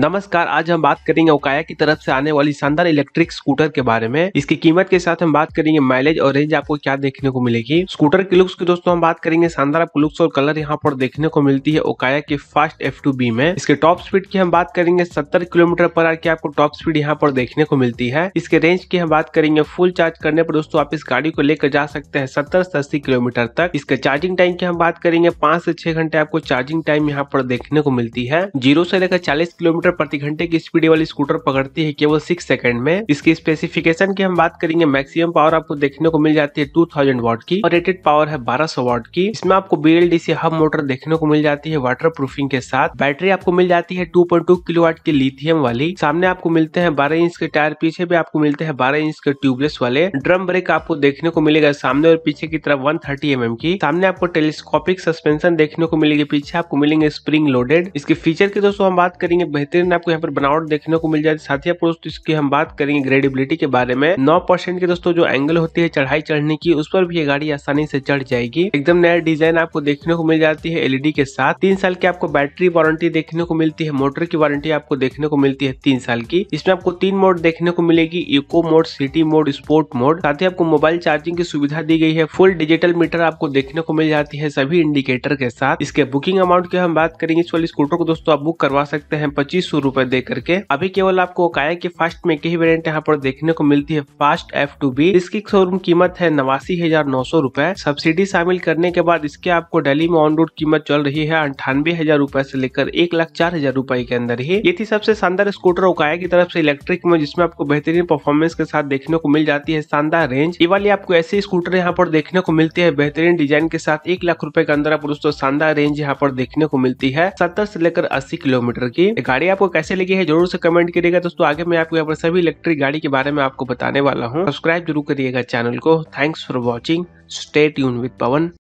नमस्कार आज हम बात करेंगे ओकाया की तरफ से आने वाली शानदार इलेक्ट्रिक स्कूटर के बारे में इसकी कीमत के साथ हम बात करेंगे माइलेज और रेंज आपको क्या देखने को मिलेगी स्कूटर के लुक्स की दोस्तों हम बात करेंगे शानदार आपको लुक्स और कलर यहाँ पर देखने को मिलती है ओकाया के फास्ट एफ टू बी में इसके टॉप स्पीड की हम बात करेंगे सत्तर किलोमीटर पर आर की आपको टॉप स्पीड यहाँ पर देखने को मिलती है इसके रेंज की हम बात करेंगे फुल चार्ज करने पर दोस्तों आप इस गाड़ी को लेकर जा सकते हैं सत्तर से अस्सी किलोमीटर तक इसके चार्जिंग टाइम की हम बात करेंगे पांच से छह घंटे आपको चार्जिंग टाइम यहाँ पर देखने को मिलती है जीरो से लेकर चालीस किलोमीटर किलोमीटर प्रति घंटे की स्पीड वाली स्कूटर पकड़ती है केवल सिक्स सेकंड में इसकी स्पेसिफिकेशन की हम बात करेंगे मैक्सिमम पावर आपको देखने को मिल जाती है टू थाउजेंड वॉट की और रेटेड पावर है बारह सौ वॉट की इसमें आपको बीएलडीसी हब मोटर देखने को मिल जाती है वाटर प्रूफिंग के साथ बैटरी आपको मिल जाती है two point two kilowatt की लिथियम वाली सामने आपको मिलते हैं बारह इंच के टायर पीछे भी आपको मिलते हैं बारह इंच के ट्यूबलेस वाले ड्रम ब्रेक आपको देखने को मिलेगा सामने और पीछे की तरफ वन थर्टी mm की सामने आपको टेलीस्कोपिक सस्पेंशन देखने को मिलेगी पीछे आपको मिलेंगे स्प्रिंग लोडेड इसके फीचर की दोस्तों हम बात करेंगे बेहतर बेहतरीन आपको यहाँ पर बनावट देखने को मिल जाती है साथ ही आपको दोस्तों इसकी हम बात करेंगे ग्रेडिबिलिटी के बारे में नौ परसेंट के दोस्तों जो एंगल होती है चढ़ाई चढ़ने की उस पर भी ये गाड़ी आसानी से चढ़ जाएगी एकदम नया डिजाइन आपको देखने को मिल जाती है एलईडी e के साथ तीन साल की आपको बैटरी वारंटी देखने को मिलती है मोटर की वारंटी आपको देखने को मिलती है तीन साल की इसमें आपको तीन मोड देखने को मिलेगी eco mode city mode sport mode साथ ही आपको मोबाइल चार्जिंग की सुविधा दी गई है फुल डिजिटल मीटर आपको देखने को मिल जाती है सभी इंडिकेटर के साथ इसके बुकिंग अमाउंट की हम बात करेंगे इस वाली स्कूटर को दोस्तों आप बुक करवा सकते हैं पच्चीस तीस सौ रूपए दे करके अभी केवल आपको ओकाया के फास्ट में कई वेरियंट यहाँ पर देखने को मिलती है फास्ट एफ टू बी इसकी शोरूम कीमत है नवासी हजार नौ सौ रूपए सब्सिडी शामिल करने के बाद इसके आपको डेली में ऑन रोड कीमत चल रही है अंठानवे हजार रूपए ऐसी लेकर एक लाख चार हजार रूपए के अंदर ही ये थी सबसे शानदार स्कूटर ओकाया की तरफ से इलेक्ट्रिक में जिसमें आपको बेहतरीन परफॉर्मेंस के साथ देखने को मिल जाती है शानदार रेंज ये वाली आपको ऐसे स्कूटर यहाँ पर देखने को मिलती है बेहतरीन डिजाइन के साथ एक लाख रूपए के अंदर आप दोस्तों शानदार रेंज यहाँ पर देखने को मिलती है सत्तर से लेकर अस्सी किलोमीटर की गाड़ी आपको कैसे लगी है जरूर से कमेंट करिएगा दोस्तों आगे मैं आपको यहाँ पर सभी इलेक्ट्रिक गाड़ी के बारे में आपको बताने वाला हूँ सब्सक्राइब जरूर करिएगा चैनल को थैंक्स फॉर वॉचिंग स्टेट यून विद पवन